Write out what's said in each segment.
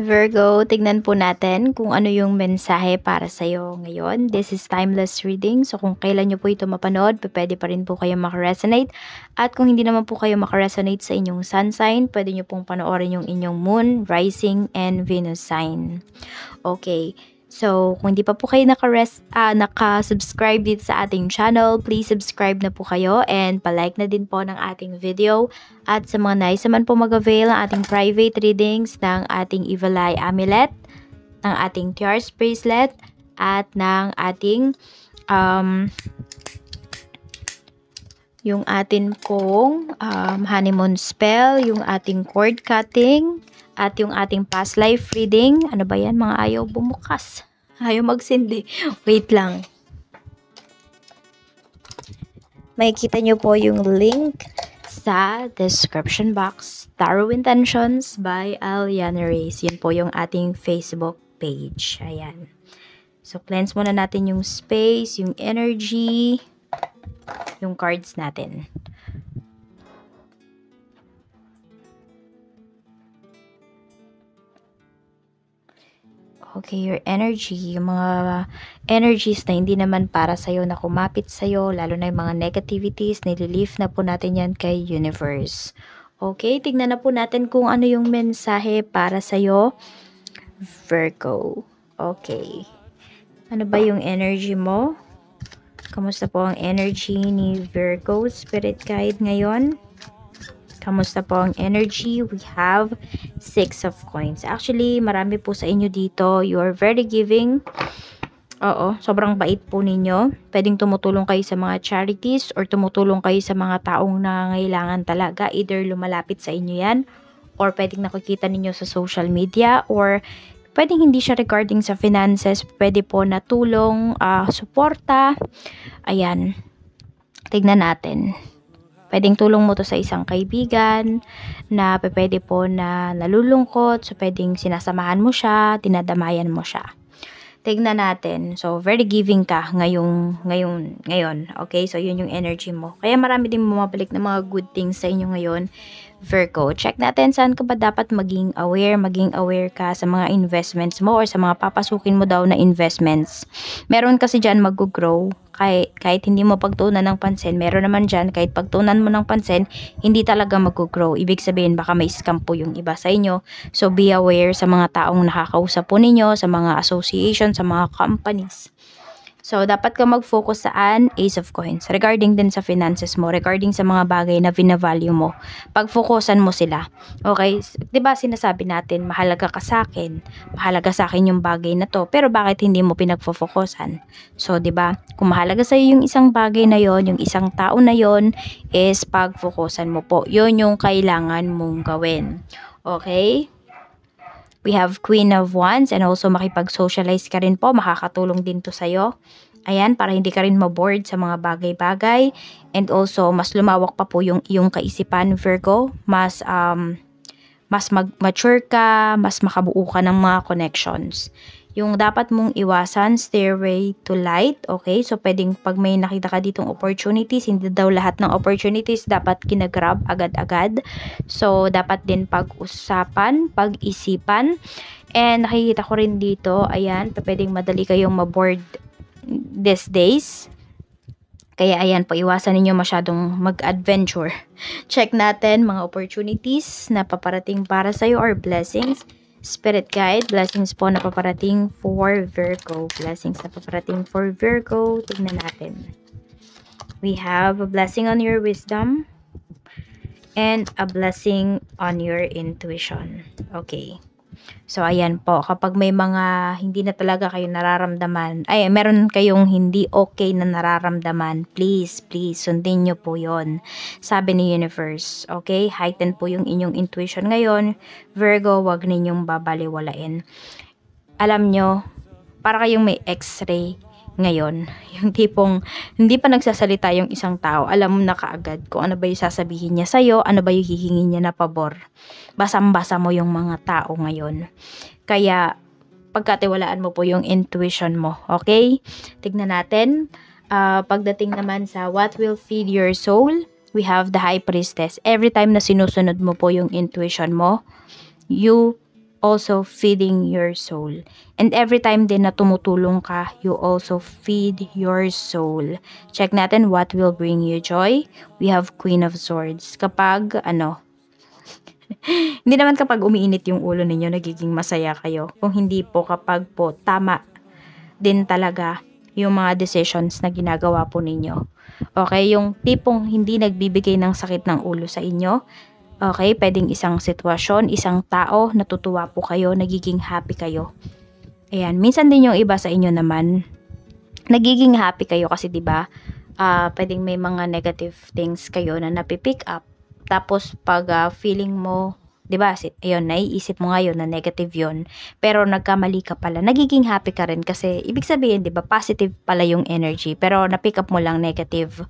Virgo, tignan po natin kung ano yung mensahe para sa'yo ngayon. This is timeless reading. So kung kailan nyo po ito mapanood, pwede pa rin po kayo makaresonate. At kung hindi naman po kayo makaresonate sa inyong sun sign, pwede nyo pong panoorin yung inyong moon, rising, and Venus sign. Okay. So, kung hindi pa po kayo naka-rest, uh, ah, naka-subscribe dito sa ating channel, please subscribe na po kayo and palike na din po ng ating video. At sa mga nais naman po mag-avail ng ating private readings ng ating Evil Eye Amulet, ng ating Tiar's Bracelet, at ng ating um, yung ating kong um, honeymoon spell, yung ating cord cutting, at yung ating past life reading, ano ba yan? Mga ayaw bumukas. Ayaw magsindi. Wait lang. Makikita nyo po yung link sa description box. Tarot Intentions by Aliana Reyes. Yan po yung ating Facebook page. Ayan. So, cleanse muna natin yung space, yung energy, yung cards natin. Okay, your energy, yung mga energies na hindi naman para sa'yo, na kumapit sa'yo, lalo na yung mga negativities, nililift na po natin yan kay universe. Okay, tignan na po natin kung ano yung mensahe para sa'yo, Virgo. Okay. Ano ba yung energy mo? Kamusta po ang energy ni Virgo Spirit Guide ngayon? Kamusta po ang energy? We have six of coins. Actually, marami po sa inyo dito. You are very giving. Oo, sobrang bait po ninyo. Pwedeng tumutulong kayo sa mga charities or tumutulong kayo sa mga taong nangangailangan talaga. Either lumalapit sa inyo yan or pwedeng nakikita ninyo sa social media or pwedeng hindi siya regarding sa finances. Pwede po na tulong, uh, suporta. Ayan, tignan natin. Pwedeng tulong mo to sa isang kaibigan na pwede po na nalulungkot. So, pwedeng sinasamahan mo siya, dinadamayan mo siya. Tignan natin. So, very giving ka ngayong, ngayon, ngayon. Okay? So, yun yung energy mo. Kaya marami din bumabalik ng mga good things sa inyo ngayon, Virgo. Check natin saan ka ba dapat maging aware, maging aware ka sa mga investments mo or sa mga papasukin mo daw na investments. Meron kasi dyan mag-grow kahit, kahit hindi mo pagtunan ng pansin, meron naman dyan, kahit pagtunan mo ng pansin, hindi talaga mag-grow. Ibig sabihin, baka may scam po yung iba sa inyo. So, be aware sa mga taong nakakausap po ninyo, sa mga association, sa mga companies. So, dapat ka mag-focus saan? Ace of Coins. Regarding din sa finances mo, regarding sa mga bagay na vina-value mo, pag-focusan mo sila. Okay? 'Di ba sinasabi natin, mahalaga ka sa akin, mahalaga sa akin yung bagay na 'to, pero bakit hindi mo pinagfo-focusan? So, 'di ba? Kung mahalaga sa iyo yung isang bagay na 'yon, yung isang tao na 'yon, is pag-focusan mo po. 'Yon yung kailangan mong gawin. Okay? We have Queen of Wands and also makipag-socialize ka rin po. Makakatulong din to sa'yo. Ayan, para hindi ka rin maboard sa mga bagay-bagay. And also, mas lumawak pa po yung yung kaisipan, Virgo. Mas, um, mas mag-mature ka, mas makabuo ka ng mga connections yung dapat mong iwasan, stairway to light, okay? So, pwedeng pag may nakita ka ditong opportunities, hindi daw lahat ng opportunities dapat kinagrab agad-agad. So, dapat din pag-usapan, pag-isipan. And nakikita ko rin dito, ayan, pwedeng madali kayong maboard these days. Kaya ayan, po, iwasan ninyo masyadong mag-adventure. Check natin mga opportunities na paparating para sa'yo or blessings. Spirit Guide, blessings po na paparating for Virgo. Blessings na paparating for Virgo. Tignan natin. We have a blessing on your wisdom and a blessing on your intuition. Okay. So, ayan po, kapag may mga hindi na talaga kayo nararamdaman, ay, meron kayong hindi okay na nararamdaman, please, please, sundin nyo po yon Sabi ni Universe, okay? Heighten po yung inyong intuition ngayon. Virgo, wag ninyong babaliwalain. Alam nyo, para kayong may x-ray ngayon. Yung tipong hindi pa nagsasalita yung isang tao, alam mo na kaagad kung ano ba yung sasabihin niya sa'yo, ano ba yung hihingin niya na pabor. Basang-basa mo yung mga tao ngayon. Kaya pagkatiwalaan mo po yung intuition mo, okay? Tignan natin. Uh, pagdating naman sa what will feed your soul, we have the high priestess. Every time na sinusunod mo po yung intuition mo, you also feeding your soul. And every time din na tumutulong ka, you also feed your soul. Check natin what will bring you joy. We have Queen of Swords. Kapag ano, hindi naman kapag umiinit yung ulo ninyo, nagiging masaya kayo. Kung hindi po, kapag po, tama din talaga yung mga decisions na ginagawa po ninyo. Okay, yung tipong hindi nagbibigay ng sakit ng ulo sa inyo, Okay, pwedeng isang sitwasyon, isang tao, natutuwa po kayo, nagiging happy kayo. Ayan, minsan din yung iba sa inyo naman, nagiging happy kayo kasi 'di ba? Uh, pwedeng may mga negative things kayo na napipick up. Tapos pag uh, feeling mo 'di ba? Ayun, naiisip mo ngayon na negative 'yon, pero nagkamali ka pala. Nagiging happy ka rin kasi ibig sabihin, 'di ba, positive pala yung energy, pero na-pick up mo lang negative.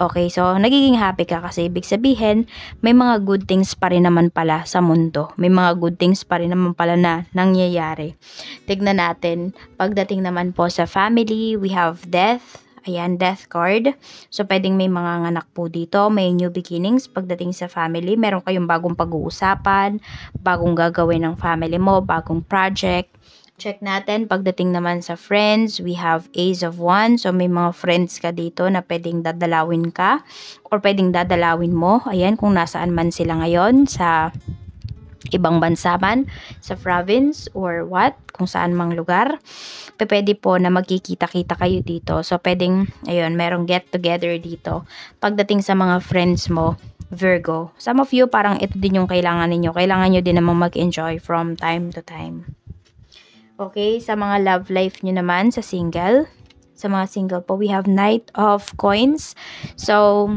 Okay, so nagiging happy ka kasi ibig sabihin, may mga good things pa rin naman pala sa mundo. May mga good things pa rin naman pala na nangyayari. Tignan natin, pagdating naman po sa family, we have death, Ayan, death card. So, pwedeng may mga anak po dito. May new beginnings pagdating sa family. Meron kayong bagong pag-uusapan, bagong gagawin ng family mo, bagong project. Check natin, pagdating naman sa friends, we have Ace of Wands. So, may mga friends ka dito na pwedeng dadalawin ka or pwedeng dadalawin mo. Ayan, kung nasaan man sila ngayon sa ibang bansa man, sa province or what, kung saan mang lugar, pwede po na magkikita-kita kayo dito. So, pwedeng, ayun, merong get-together dito. Pagdating sa mga friends mo, Virgo, some of you, parang ito din yung kailangan ninyo. Kailangan nyo din namang mag-enjoy from time to time. Okay, sa mga love life nyo naman, sa single, sa mga single po, we have Knight of Coins. So,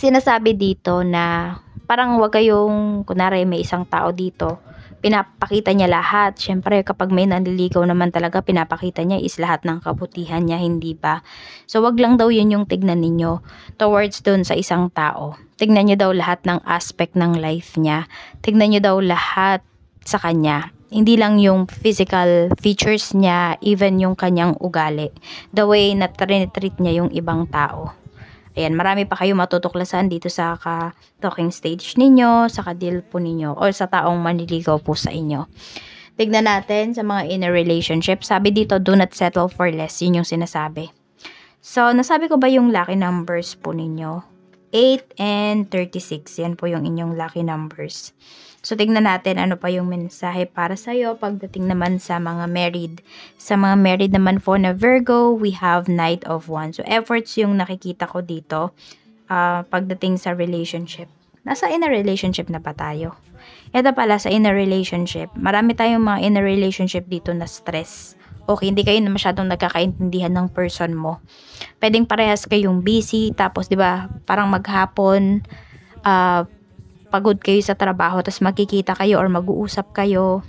sinasabi dito na parang wag kayong, kunwari may isang tao dito, pinapakita niya lahat. syempre kapag may nanliligaw naman talaga, pinapakita niya is lahat ng kabutihan niya, hindi ba? So, wag lang daw yun yung tignan ninyo towards doon sa isang tao. Tignan niyo daw lahat ng aspect ng life niya. Tignan niyo daw lahat sa kanya. Hindi lang yung physical features niya, even yung kanyang ugali. The way na treat niya yung ibang tao. Ayan, marami pa kayong matutuklasan dito sa ka-talking stage ninyo, sa ka-deal po ninyo, or sa taong manliligaw po sa inyo. Tignan natin sa mga inner relationship. Sabi dito, do not settle for less. Yun yung sinasabi. So, nasabi ko ba yung lucky numbers po ninyo? 8 and 36. Yan po yung inyong lucky numbers. So, tingnan natin ano pa yung mensahe para sa'yo pagdating naman sa mga married. Sa mga married naman po na Virgo, we have Knight of Wands. So, efforts yung nakikita ko dito uh, pagdating sa relationship. Nasa in a relationship na pa tayo. Ito pala sa in a relationship. Marami tayong mga in a relationship dito na stress okay, hindi kayo masyadong nagkakaintindihan ng person mo. Pwedeng parehas kayong busy, tapos 'di ba? Parang maghapon uh, pagod kayo sa trabaho, tapos magkikita kayo or mag-uusap kayo.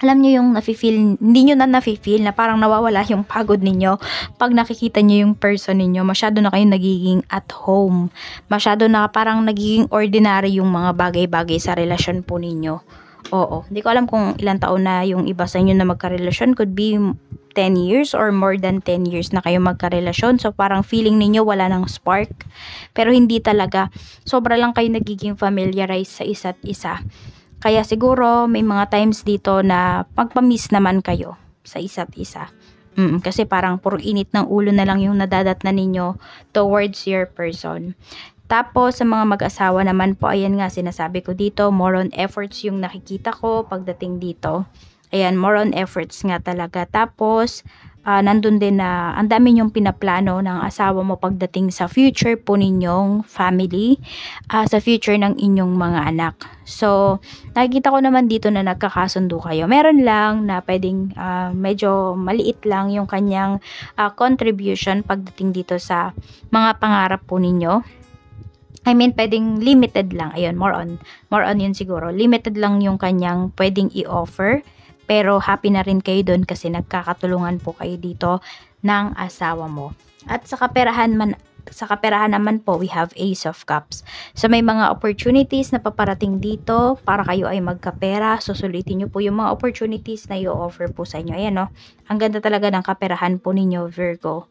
Alam niyo yung nafi-feel, hindi niyo na nafi-feel na parang nawawala yung pagod ninyo pag nakikita niyo yung person ninyo. Masyado na kayo nagiging at home. Masyado na parang nagiging ordinary yung mga bagay-bagay sa relasyon po ninyo. Oo. Hindi ko alam kung ilang taon na yung iba sa inyo na magkarelasyon. Could be 10 years or more than 10 years na kayo magkarelasyon. So, parang feeling ninyo wala ng spark. Pero hindi talaga. Sobra lang kayo nagiging familiarize sa isa't isa. Kaya siguro may mga times dito na pagpamiss naman kayo sa isa't isa. Mm, kasi parang puro init ng ulo na lang yung nadadatna ninyo towards your person. Tapos, sa mga mag-asawa naman po, ayan nga, sinasabi ko dito, more on efforts yung nakikita ko pagdating dito. Ayan, more on efforts nga talaga. Tapos, uh, nandun din na ang dami niyong pinaplano ng asawa mo pagdating sa future po ninyong family, uh, sa future ng inyong mga anak. So, nakikita ko naman dito na nagkakasundo kayo. Meron lang na pwedeng uh, medyo maliit lang yung kanyang uh, contribution pagdating dito sa mga pangarap po ninyo I mean, pwedeng limited lang. Ayun, more on. More on yun siguro. Limited lang yung kanyang pwedeng i-offer. Pero happy na rin kayo doon kasi nagkakatulungan po kayo dito ng asawa mo. At sa kaperahan man sa kaperahan naman po, we have Ace of Cups. So, may mga opportunities na paparating dito para kayo ay magkapera. Susulitin nyo po yung mga opportunities na i-offer po sa inyo. Ayan, no? Ang ganda talaga ng kaperahan po ninyo, Virgo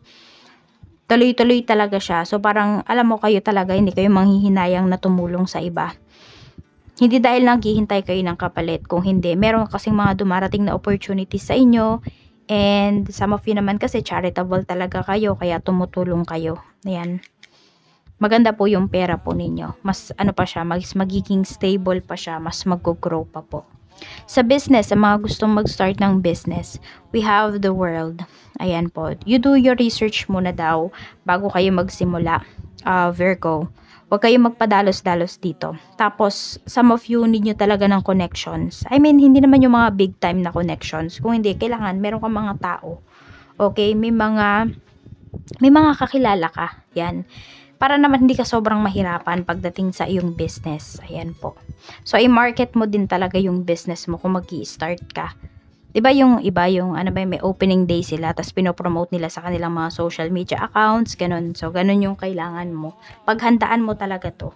tuloy-tuloy talaga siya. So parang alam mo kayo talaga, hindi kayo manghihinayang na tumulong sa iba. Hindi dahil naghihintay kayo ng kapalit. Kung hindi, meron kasing mga dumarating na opportunities sa inyo. And some of you naman kasi charitable talaga kayo, kaya tumutulong kayo. Ayan. Maganda po yung pera po ninyo. Mas ano pa siya, mas magiging stable pa siya, mas mag-grow pa po. Sa business, sa mga gustong mag-start ng business, we have the world. Ayan po. You do your research muna daw bago kayo magsimula. Uh, Virgo, huwag kayong magpadalos-dalos dito. Tapos, some of you need nyo talaga ng connections. I mean, hindi naman yung mga big time na connections. Kung hindi, kailangan meron kang mga tao. Okay, may mga may mga kakilala ka. Yan para naman hindi ka sobrang mahirapan pagdating sa iyong business. Ayan po. So, i-market mo din talaga yung business mo kung mag start ka. 'Di ba yung iba yung ano ba may opening day sila tapos pino-promote nila sa kanilang mga social media accounts, ganun. So ganun yung kailangan mo. Paghandaan mo talaga 'to.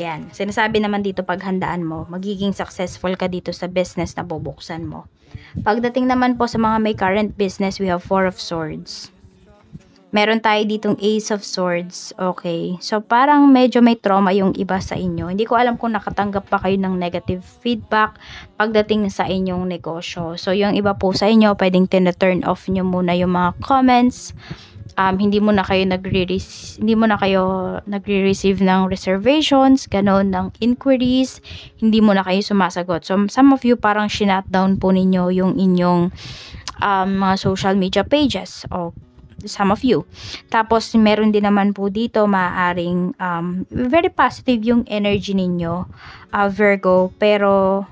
Ayan, sinasabi naman dito paghandaan mo, magiging successful ka dito sa business na bubuksan mo. Pagdating naman po sa mga may current business, we have four of swords meron tayo ditong Ace of Swords. Okay. So, parang medyo may trauma yung iba sa inyo. Hindi ko alam kung nakatanggap pa kayo ng negative feedback pagdating sa inyong negosyo. So, yung iba po sa inyo, pwedeng tina-turn off nyo muna yung mga comments. Um, hindi mo na kayo nagre hindi mo na kayo nagre-receive ng reservations, ganon, ng inquiries, hindi mo na kayo sumasagot. So, some of you parang shinut down po ninyo yung inyong um, mga social media pages. Okay some of you. Tapos, meron din naman po dito maaring um, very positive yung energy ninyo, uh, Virgo, pero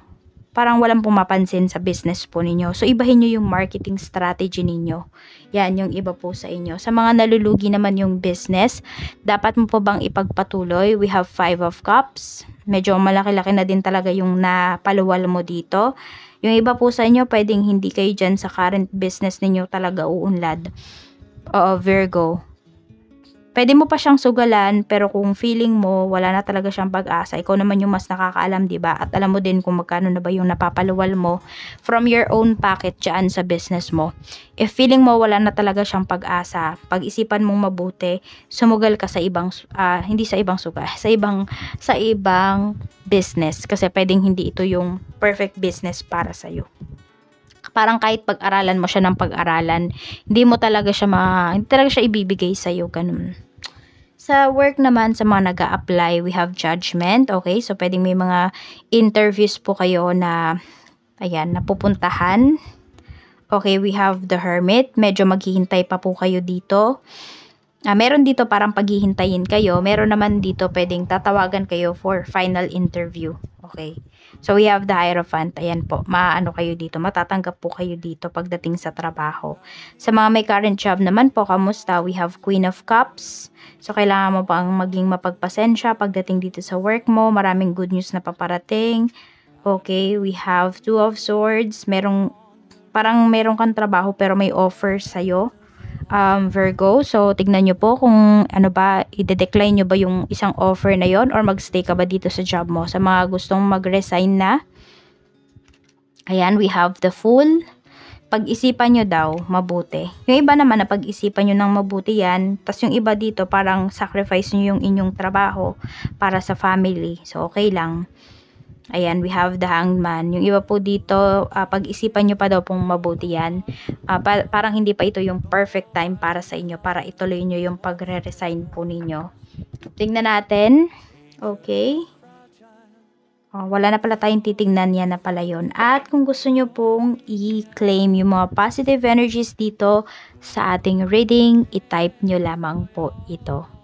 parang walang pumapansin sa business po ninyo. So, ibahin nyo yung marketing strategy ninyo. Yan, yung iba po sa inyo. Sa mga nalulugi naman yung business, dapat mo po bang ipagpatuloy? We have five of cups. Medyo malaki-laki na din talaga yung napaluwal mo dito. Yung iba po sa inyo, pwedeng hindi kayo dyan sa current business ninyo talaga uunlad. Oo, Virgo. Pwede mo pa siyang sugalan pero kung feeling mo wala na talaga siyang pag-asa, ikaw naman yung mas nakakaalam, 'di ba? At alam mo din kung magkano na ba yung napapaluwal mo from your own pocket diyan sa business mo. If feeling mo wala na talaga siyang pag-asa, pag-isipan mong mabuti, sumugal ka sa ibang uh, hindi sa ibang suga, sa ibang sa ibang business kasi pwedeng hindi ito yung perfect business para sa iyo parang kahit pag-aralan mo siya ng pag-aralan, hindi mo talaga siya ma, hindi talaga siya ibibigay sa iyo ganun. Sa work naman, sa mga nag apply we have judgment, okay? So, pwedeng may mga interviews po kayo na, ayan, napupuntahan. Okay, we have the hermit. Medyo maghihintay pa po kayo dito. Ah, meron dito parang paghihintayin kayo. Meron naman dito pwedeng tatawagan kayo for final interview. Okay. So we have the Hierophant. Ayan po, maano kayo dito, matatanggap po kayo dito pagdating sa trabaho. Sa mga may current job naman po, kamusta? We have Queen of Cups. So kailangan mo pang maging mapagpasensya pagdating dito sa work mo. Maraming good news na paparating. Okay, we have Two of Swords. Merong, parang merong kang trabaho pero may offer sa'yo um, Virgo. So, tignan nyo po kung ano ba, i-decline nyo ba yung isang offer na yon or magstay ka ba dito sa job mo. Sa mga gustong mag-resign na, ayan, we have the Fool. Pag-isipan nyo daw, mabuti. Yung iba naman na pag-isipan nyo ng mabuti yan, tas yung iba dito parang sacrifice nyo yung inyong trabaho para sa family. So, okay lang. Ayan, we have the hanged man. Yung iba po dito, uh, pag-isipan nyo pa daw pong mabuti yan. Uh, pa- parang hindi pa ito yung perfect time para sa inyo, para ituloy nyo yung pagre-resign po ninyo. Tingnan natin. Okay. Oh, wala na pala tayong titingnan yan na pala yun. At kung gusto nyo pong i-claim yung mga positive energies dito sa ating reading, i-type nyo lamang po ito.